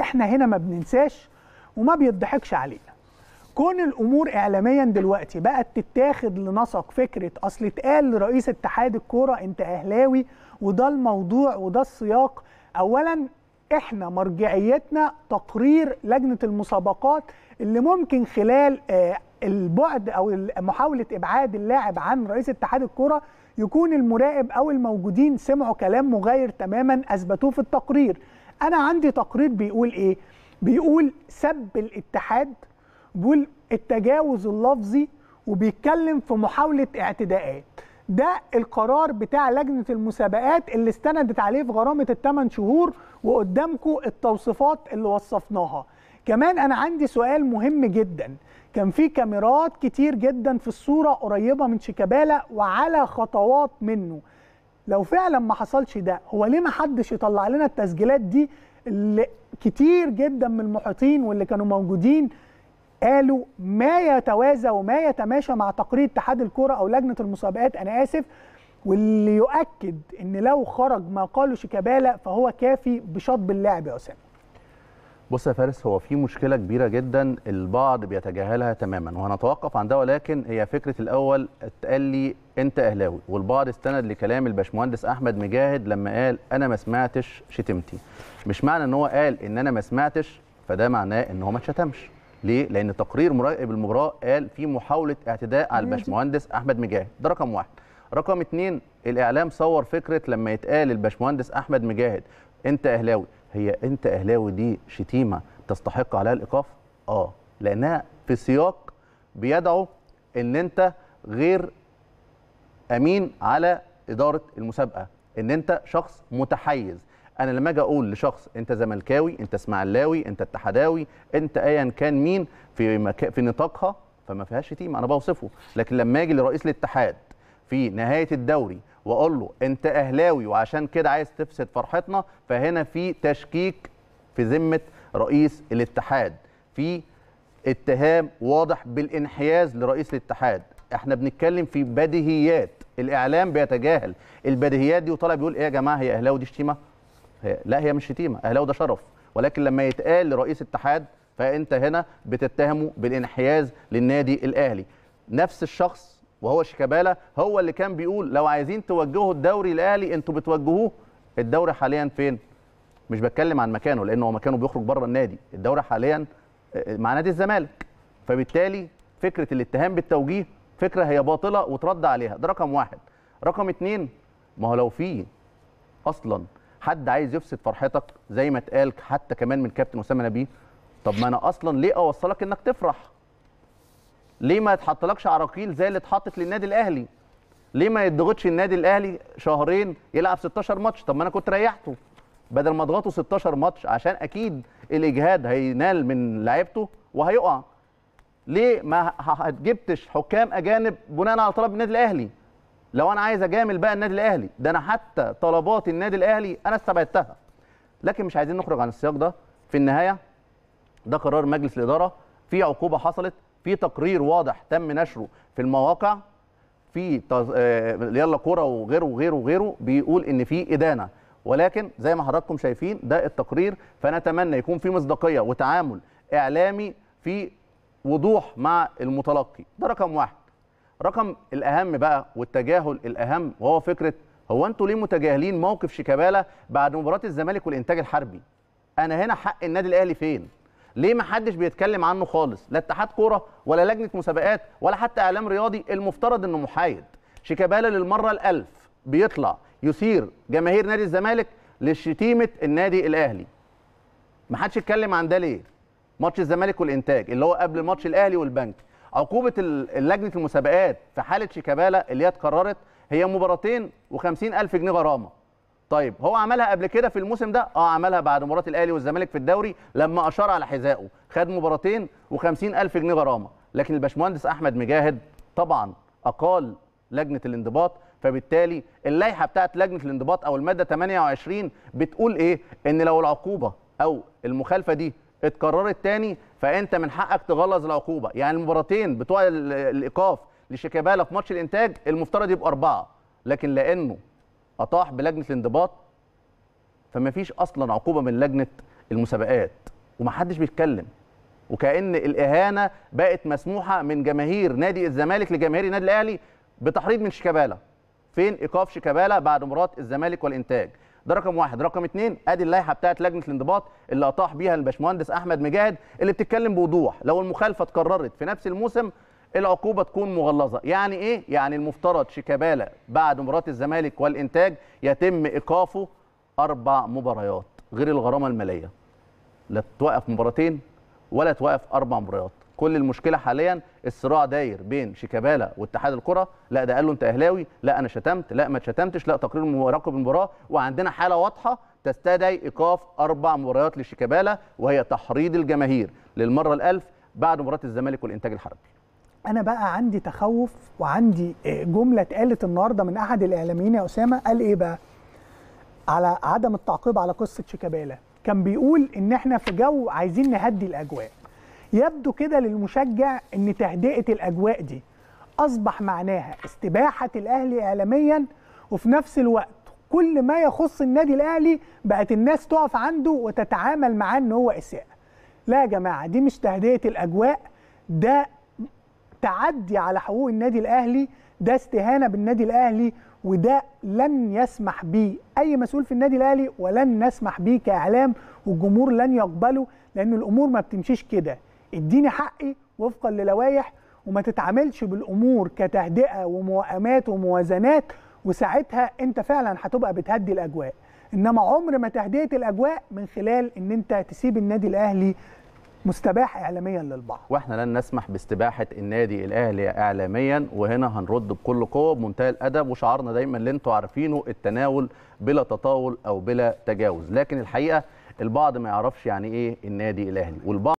احنا هنا ما بننساش وما بيضحكش علينا كون الامور اعلاميا دلوقتي بقت تتاخد لنسق فكره اصل اتقال لرئيس اتحاد الكوره انت اهلاوي وده الموضوع وده السياق اولا احنا مرجعيتنا تقرير لجنه المسابقات اللي ممكن خلال آه، البعد او محاوله ابعاد اللاعب عن رئيس اتحاد الكوره يكون المراقب او الموجودين سمعوا كلام مغاير تماما اثبتوه في التقرير انا عندي تقرير بيقول ايه بيقول سب الاتحاد بيقول التجاوز اللفظي وبيتكلم في محاوله اعتداءات ده القرار بتاع لجنه المسابقات اللي استندت عليه في غرامه الثمان شهور وقدامكم التوصيفات اللي وصفناها كمان انا عندي سؤال مهم جدا كان في كاميرات كتير جدا في الصوره قريبه من شيكابالا وعلى خطوات منه لو فعلا ما حصلش ده هو ليه ما حدش يطلع لنا التسجيلات دي اللي كتير جدا من المحيطين واللي كانوا موجودين قالوا ما يتوازى وما يتماشى مع تقرير اتحاد الكرة او لجنه المسابقات انا اسف واللي يؤكد ان لو خرج ما قاله شيكابالا فهو كافي بشطب اللعب يا اسامه بص يا فارس هو في مشكله كبيره جدا البعض بيتجاهلها تماما وهنتوقف عندها ولكن هي فكره الاول اتقال لي انت اهلاوي والبعض استند لكلام الباشمهندس احمد مجاهد لما قال انا ما سمعتش شتمتي مش معنى ان هو قال ان انا ما سمعتش فده معناه ان هو ما اتشتمش ليه لان تقرير مراقب المباراه قال في محاوله اعتداء على الباشمهندس احمد مجاهد ده رقم واحد رقم اتنين الاعلام صور فكره لما يتقال الباشمهندس احمد مجاهد انت اهلاوي هي انت اهلاوي دي شتيمه تستحق عليها الايقاف اه لانها في سياق بيدعو ان انت غير امين على اداره المسابقه ان انت شخص متحيز انا لما اجي اقول لشخص انت زملكاوي انت اسماعيلاوي انت اتحداوي انت ايا كان مين في مك... في نطاقها فما فيهاش شتيمه انا بوصفه لكن لما اجي لرئيس الاتحاد في نهايه الدوري واقول له انت اهلاوي وعشان كده عايز تفسد فرحتنا فهنا في تشكيك في ذمه رئيس الاتحاد في اتهام واضح بالانحياز لرئيس الاتحاد احنا بنتكلم في بديهيات الاعلام بيتجاهل البديهيات دي وطالع بيقول ايه يا جماعه هي اهلاوي دي شتيمه هي لا هي مش شتيمه اهلاوي ده شرف ولكن لما يتقال لرئيس اتحاد فانت هنا بتتهمه بالانحياز للنادي الاهلي نفس الشخص وهو شيكابالا هو اللي كان بيقول لو عايزين توجهوا الدوري الاهلي انتوا بتوجهوه الدوري حاليا فين مش بتكلم عن مكانه لان هو مكانه بيخرج بره النادي الدوري حاليا آه، مع نادي الزمالك فبالتالي فكره الاتهام بالتوجيه فكره هي باطله وترد عليها ده رقم واحد رقم اتنين ما هو لو في اصلا حد عايز يفسد فرحتك زي ما اتقال حتى كمان من كابتن اسامه نبيه طب ما انا اصلا ليه اوصلك انك تفرح ليه ما يتحطلكش عراقيل زي اللي اتحطت للنادي الاهلي ليه ما يضغطش النادي الاهلي شهرين يلعب 16 ماتش طب ما انا كنت ريحته بدل ما اضغطه 16 ماتش عشان اكيد الاجهاد هينال من لعيبته وهيقع ليه ما جبتش حكام اجانب بناء على طلب النادي الاهلي لو انا عايز اجامل بقى النادي الاهلي ده انا حتى طلبات النادي الاهلي انا استبعدتها لكن مش عايزين نخرج عن السياق ده في النهايه ده قرار مجلس الاداره في عقوبه حصلت في تقرير واضح تم نشره في المواقع في آه، يلا كوره وغيره وغيره وغيره بيقول ان في ادانه ولكن زي ما حضراتكم شايفين ده التقرير فنتمنى يكون في مصداقيه وتعامل اعلامي في وضوح مع المتلقي ده رقم واحد رقم الاهم بقى والتجاهل الاهم وهو فكره هو انتوا ليه متجاهلين موقف شيكابالا بعد مباراه الزمالك والانتاج الحربي انا هنا حق النادي الاهلي فين ليه ما حدش بيتكلم عنه خالص لا اتحاد كوره ولا لجنه مسابقات ولا حتى اعلام رياضي المفترض انه محايد شيكابالا للمره الالف بيطلع يثير جماهير نادي الزمالك لشتيمه النادي الاهلي ما حدش اتكلم عن ده ليه ماتش الزمالك والانتاج اللي هو قبل ماتش الاهلي والبنك عقوبه لجنه المسابقات في حاله شيكابالا اللي هي اتقررت هي مباراتين و50000 جنيه غرامه طيب هو عملها قبل كده في الموسم ده اه عملها بعد مباراه الاهلي والزمالك في الدوري لما اشار على حذائه خد مباراتين و الف جنيه غرامه لكن الباشمهندس احمد مجاهد طبعا اقال لجنه الانضباط فبالتالي اللائحه بتاعه لجنه الانضباط او الماده 28 بتقول ايه ان لو العقوبه او المخالفه دي اتكررت تاني فانت من حقك تغلظ العقوبه يعني المباراتين بتوع الايقاف لشيكابالا في ماتش الانتاج المفترض يبقوا اربعه لكن لانه اطاح بلجنه الانضباط فما فيش اصلا عقوبه من لجنه المسابقات ومحدش بيتكلم وكأن الإهانة بقت مسموحة من جماهير نادي الزمالك لجماهير النادي الأهلي بتحريض من شيكابالا فين إيقاف شيكابالا بعد مباراة الزمالك والإنتاج ده رقم واحد رقم اتنين ادي اللائحه بتاعه لجنه الانضباط اللي اطاح بيها الباشمهندس احمد مجاهد اللي بتتكلم بوضوح لو المخالفه اتكررت في نفس الموسم العقوبه تكون مغلظه يعني ايه يعني المفترض شيكابالا بعد مباراه الزمالك والانتاج يتم ايقافه اربع مباريات غير الغرامه الماليه لا توقف مباراتين ولا توقف اربع مباريات كل المشكله حاليا الصراع داير بين شيكابالا واتحاد الكره لا ده قال له انت اهلاوي لا انا شتمت لا ما شتمتش لا تقرير مراقب المباراه وعندنا حاله واضحه تستدعي ايقاف اربع مباريات لشيكابالا وهي تحريض الجماهير للمره الالف بعد مباراه الزمالك والانتاج الحربي انا بقى عندي تخوف وعندي آه، جمله اتقالت النهارده من احد الاعلاميين يا اسامه قال ايه بقى على عدم التعقيب على قصه شيكابالا كان بيقول ان احنا في جو عايزين نهدي الاجواء يبدو كده للمشجع ان تهدئه الاجواء دي اصبح معناها استباحه الاهلي اعلاميا وفي نفس الوقت كل ما يخص النادي الاهلي بقت الناس تقف عنده وتتعامل معاه ان هو اساءه لا يا جماعه دي مش تهدئه الاجواء ده تعدي على حقوق النادي الاهلي ده استهانه بالنادي الاهلي وده لن يسمح به اي مسؤول في النادي الاهلي ولن نسمح به كاعلام والجمهور لن يقبله لان الامور ما بتمشيش كده اديني حقي وفقا للوائح وما تتعاملش بالامور كتهدئه وموائمات وموازنات وساعتها انت فعلا هتبقى بتهدي الاجواء انما عمر ما تهدئه الاجواء من خلال ان انت تسيب النادي الاهلي مستباح اعلاميا للبعض واحنا لن نسمح باستباحه النادي الاهلي اعلاميا وهنا هنرد بكل قوه بمنتهى الادب وشعارنا دايما اللي انتم عارفينه التناول بلا تطاول او بلا تجاوز لكن الحقيقه البعض ما يعرفش يعني ايه النادي الاهلي والبعض